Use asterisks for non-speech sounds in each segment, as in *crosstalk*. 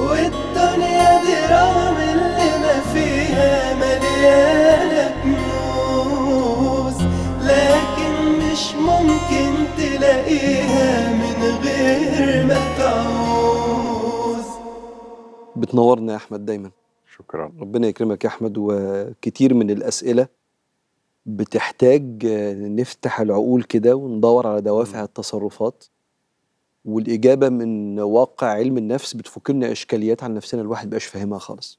والدنيا دي رغم اللي ما فيها مليانة كنوز لكن مش ممكن تلاقيها من غير ما تعوز بتنورنا يا أحمد دايما شكرا ربنا يكرمك يا أحمد وكتير من الأسئلة بتحتاج آه، نفتح العقول كده وندور على دوافع التصرفات والاجابه من واقع علم النفس بتفك لنا اشكاليات عن نفسنا الواحد بقاش فاهمها خالص.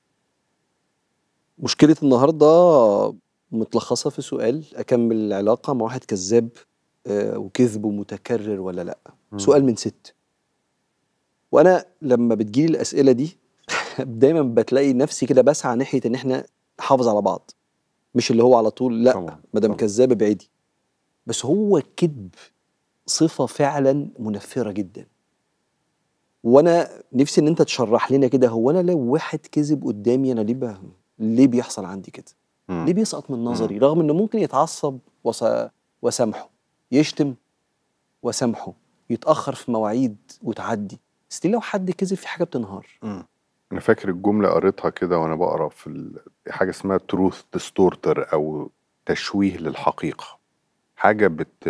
مشكله النهارده متلخصه في سؤال اكمل العلاقه مع واحد كذاب آه، وكذبه متكرر ولا لا؟ م. سؤال من ست. وانا لما بتجيلي الاسئله دي *laughs* دايما بتلاقي نفسي كده بسعى ناحيه ان احنا نحافظ على بعض مش اللي هو على طول لا ما دام كذاب ابعدي بس هو كذب صفه فعلا منفره جدا وانا نفسي ان انت تشرح لنا كده هو انا لو واحد كذب قدامي انا ليه ليه بيحصل عندي كده ليه بيسقط من نظري رغم انه ممكن يتعصب وس... وسامحه يشتم وسامحه يتاخر في مواعيد وتعدي ستيل لو حد كذب في حاجه بتنهار انا فاكر الجمله قريتها كده وانا بقرا في حاجه اسمها تروث ديستورتر او تشويه للحقيقه حاجه بت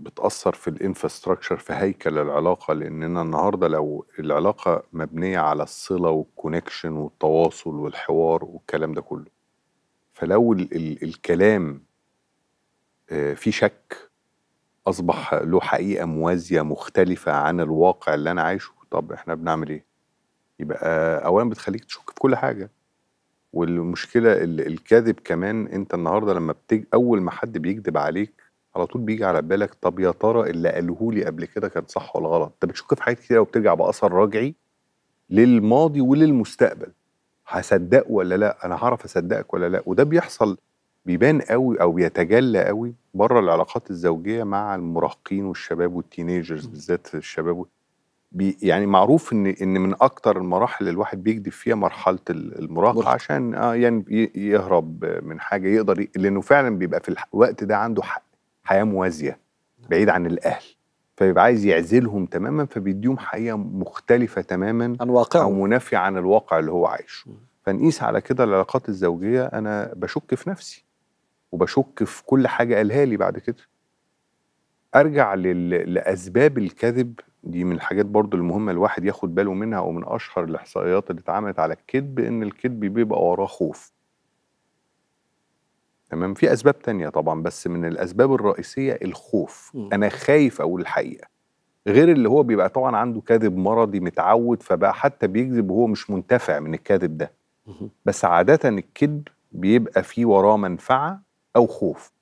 بتاثر في الانفراستراكشر في هيكل العلاقه لاننا النهارده لو العلاقه مبنيه على الصله والكونكشن والتواصل والحوار والكلام ده كله فلو ال ال الكلام آه، في شك اصبح له حقيقه موازيه مختلفه عن الواقع اللي انا عايشه طب احنا بنعمل ايه يبقى اولا بتخليك تشك في كل حاجه والمشكله الكذب كمان انت النهارده لما بتج... اول ما حد بيكذب عليك على طول بيجي على بالك طب يا ترى اللي قاله لي قبل كده كان صح ولا غلط انت بتشك في حاجات كتير وبترجع باثر رجعي للماضي وللمستقبل هصدقه ولا لا انا هعرف اصدقك ولا لا وده بيحصل بيبان قوي او بيتجلى قوي بره العلاقات الزوجيه مع المراهقين والشباب والتينيجرز بالذات الشباب بي يعني معروف ان ان من اكتر المراحل اللي الواحد بيكذب فيها مرحله المراهقه عشان اه يعني يهرب من حاجه يقدر لانه فعلا بيبقى في الوقت ده عنده حق حياه موازيه بعيد عن الاهل فبيبقى عايز يعزلهم تماما فبيديهم حياه مختلفه تماما عن واقعه او منافيه عن الواقع اللي هو عايشه فنقيس على كده العلاقات الزوجيه انا بشك في نفسي وبشك في كل حاجه قالها لي بعد كده ارجع لاسباب الكذب دي من الحاجات برضو المهمه الواحد ياخد باله منها ومن اشهر الاحصائيات اللي اتعملت على الكذب ان الكذب بيبقى وراه خوف تمام في اسباب تانية طبعا بس من الاسباب الرئيسيه الخوف م. انا خايف اقول الحقيقه غير اللي هو بيبقى طبعا عنده كذب مرضي متعود فبقى حتى بيكذب وهو مش منتفع من الكذب ده بس عاده الكذب بيبقى فيه وراه منفعه او خوف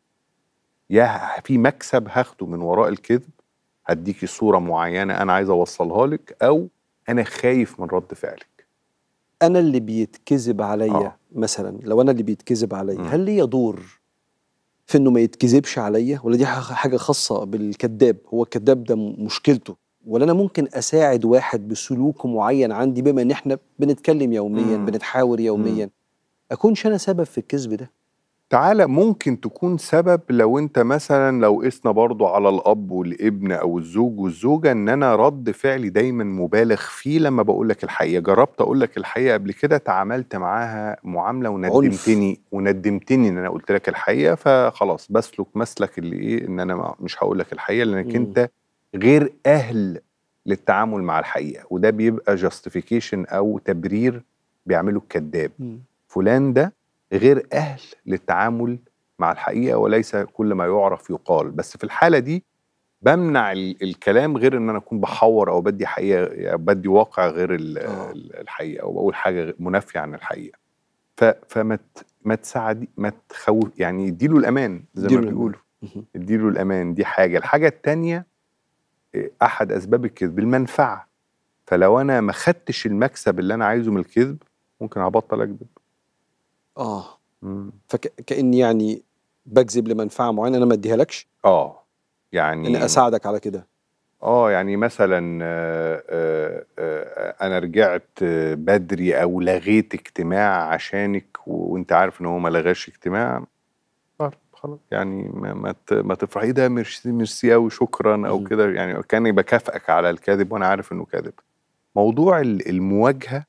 يا في مكسب هاخده من وراء الكذب هديكي صوره معينه انا عايز اوصلها لك او انا خايف من رد فعلك انا اللي بيتكذب عليا آه. مثلا لو انا اللي بيتكذب عليا هل ليا دور في انه ما يتكذبش عليا ولا دي حاجه خاصه بالكذاب هو الكذاب ده مشكلته ولا انا ممكن اساعد واحد بسلوك معين عندي بما ان احنا بنتكلم يوميا مم. بنتحاور يوميا مم. اكونش انا سبب في الكذب ده تعالى ممكن تكون سبب لو انت مثلا لو قسنا برضو على الاب والابن او الزوج والزوجه ان انا رد فعلي دايما مبالغ فيه لما بقول لك الحقيقه جربت اقول لك الحقيقه قبل كده تعاملت معاها معامله وندمتني عنف. وندمتني ان انا قلت لك الحقيقه فخلاص بسلك مسلك اللي ايه ان انا مش هقول لك الحقيقه لانك م. إمم. انت غير اهل للتعامل مع الحقيقه وده بيبقى جاستيفيكيشن او تبرير بيعمله الكذاب إمم. فلان ده غير اهل للتعامل مع الحقيقه وليس كل ما يعرف يقال بس في الحاله دي بمنع الكلام غير ان انا اكون بحور او بدي حقيقه يعني بدي واقع غير آه. الحقيقه او بقول حاجه منافيه عن الحقيقه فما ما تساعد ما تخوف يعني اديله الامان زي ما بيقولوا اديله الامان دي حاجه الحاجه الثانيه آه، احد اسباب الكذب المنفعه فلو انا ما خدتش المكسب اللي انا عايزه من الكذب ممكن هبطل اكذب اه فكأن يعني بكذب لمنفعه معينه انا ما اديها لكش اه يعني اني اساعدك على كده اه يعني مثلا آآ آه، آآ آه، آه، انا رجعت بدري او لغيت اجتماع عشانك وانت عارف ان هو ما لغاش اجتماع طيب، خلاص يعني ما ما تفرح ايه ده ميرسي ميرسي قوي شكرا او كده يعني كاني بكافئك على الكذب وانا عارف انه كذب موضوع المواجهه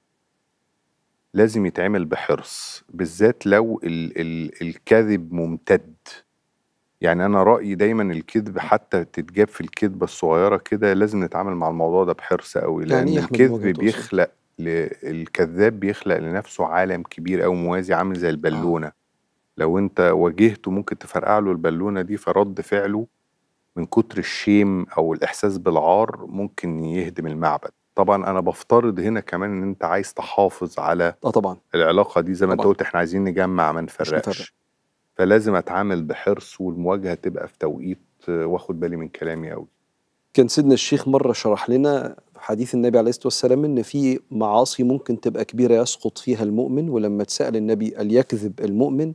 لازم يتعمل بحرص بالذات لو ال ال الكذب ممتد يعني انا رايي دايما الكذب حتى تتجاب في الكذبه الصغيره كده لازم نتعامل مع الموضوع ده بحرص قوي يعني لان يعني الكذب بيخلق الكذاب بيخلق لنفسه عالم كبير او موازي عامل زي آه. البالونه آه. لو انت واجهته ممكن تفرقع له البالونه دي فرد فعله من كتر الشيم او الاحساس بالعار ممكن يهدم المعبد طبعا انا بفترض هنا كمان ان انت عايز تحافظ على اه طبعا العلاقه دي زي ما انت قلت احنا عايزين نجمع ما نفرقش فلازم اتعامل بحرص والمواجهه تبقى في توقيت واخد بالي من كلامي قوي كان سيدنا الشيخ مره شرح لنا حديث النبي عليه الصلاه والسلام ان في معاصي ممكن تبقى كبيره يسقط فيها المؤمن ولما اتسال النبي هل يكذب المؤمن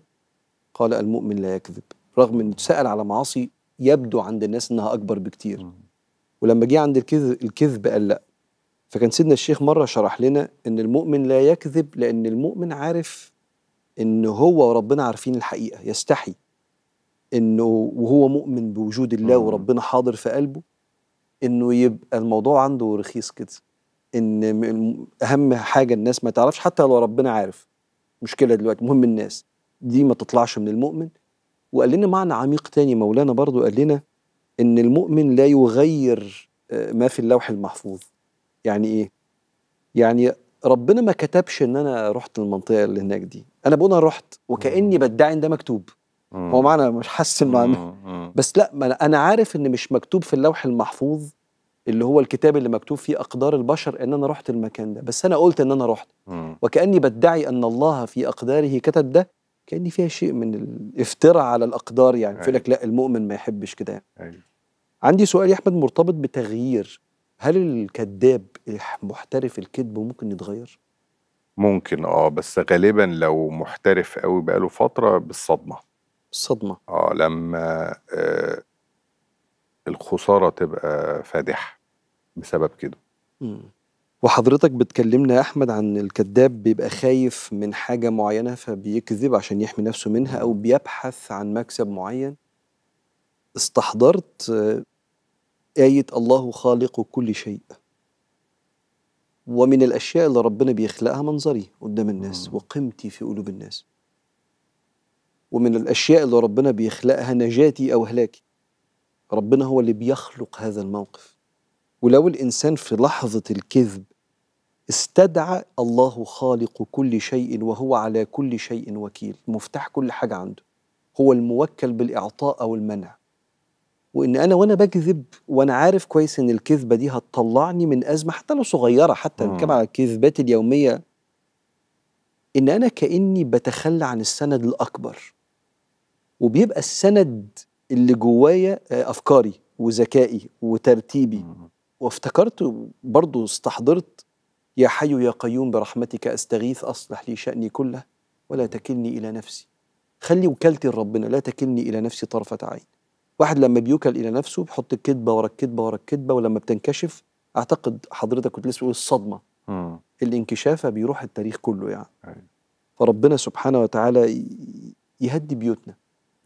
قال المؤمن لا يكذب رغم انه اتسال على معاصي يبدو عند الناس انها اكبر بكتير ولما جه عند الكذب الكذب قال لا فكان سيدنا الشيخ مره شرح لنا ان المؤمن لا يكذب لان المؤمن عارف ان هو وربنا عارفين الحقيقه يستحي انه وهو مؤمن بوجود الله وربنا حاضر في قلبه انه يبقى الموضوع عنده رخيص كده ان اهم حاجه الناس ما تعرفش حتى لو ربنا عارف مشكله دلوقتي مهم الناس دي ما تطلعش من المؤمن وقال لنا معنى عميق تاني مولانا برضو قال لنا ان المؤمن لا يغير آه، ما في اللوح المحفوظ يعني ايه يعني ربنا ما كتبش ان انا رحت المنطقه اللي هناك دي انا بقول انا رحت وكاني بدعي ان ده مكتوب هو معنى مش حاسس انه بس لا ما انا عارف ان مش مكتوب في اللوح المحفوظ اللي هو الكتاب اللي مكتوب فيه اقدار البشر ان انا رحت المكان ده بس انا قلت ان انا رحت وكاني بدعي ان الله في اقداره كتب ده كاني فيها شيء من الافتراء على الاقدار يعني فيقول أيوه. لك لا المؤمن ما يحبش كده يعني. أيوة. عندي سؤال يا احمد مرتبط بتغيير هل الكذاب محترف الكذب ممكن يتغير؟ ممكن اه بس غالبا لو محترف قوي بقاله فتره بالصدمه بالصدمه اه لما آه الخساره تبقى فادحه بسبب كده مم. وحضرتك بتكلمنا يا احمد عن الكذاب بيبقى خايف من حاجه معينه فبيكذب عشان يحمي نفسه منها او بيبحث عن مكسب معين استحضرت آية الله خالق كل شيء ومن الأشياء اللي ربنا بيخلقها منظري قدام الناس وقيمتي في قلوب الناس ومن الأشياء اللي ربنا بيخلقها نجاتي أو هلاكي ربنا هو اللي بيخلق هذا الموقف ولو الإنسان في لحظة الكذب استدعى الله خالق كل شيء وهو على كل شيء وكيل مفتاح كل حاجة عنده هو الموكل بالإعطاء أو المنع وان انا وانا بكذب وانا عارف كويس ان الكذبه دي هتطلعني من ازمه حتى لو صغيره حتى نتكلم على الكذبات اليوميه ان انا كاني بتخلى عن السند الاكبر وبيبقى السند اللي جوايا آه، افكاري وذكائي وترتيبي وافتكرت برضو استحضرت يا حي يا قيوم برحمتك استغيث اصلح لي شاني كله ولا تكلني الى نفسي خلي وكالتي لربنا لا تكلني الى نفسي طرفه عين واحد لما بيوكل الى نفسه بيحط الكذبه ورا الكذبه ورا الكذبه ولما بتنكشف اعتقد حضرتك كنت لسه بتقول الصدمه م. الانكشافه بيروح التاريخ كله يعني أي. أيوة. فربنا سبحانه وتعالى يهدي بيوتنا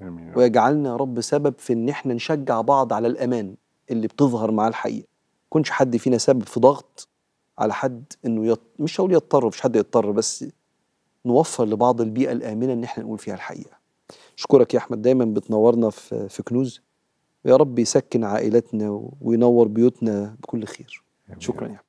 أمين. ويجعلنا يا رب سبب في ان احنا نشجع بعض على الامان اللي بتظهر مع الحقيقه يكونش حد فينا سبب في ضغط على حد انه يط... مش هقول يضطر مش حد يضطر بس نوفر لبعض البيئه الامنه ان احنا نقول فيها الحقيقه اشكرك يا احمد دايما بتنورنا في في كنوز ويا رب يسكن عائلتنا وينور بيوتنا بكل خير شكرا يا يعني.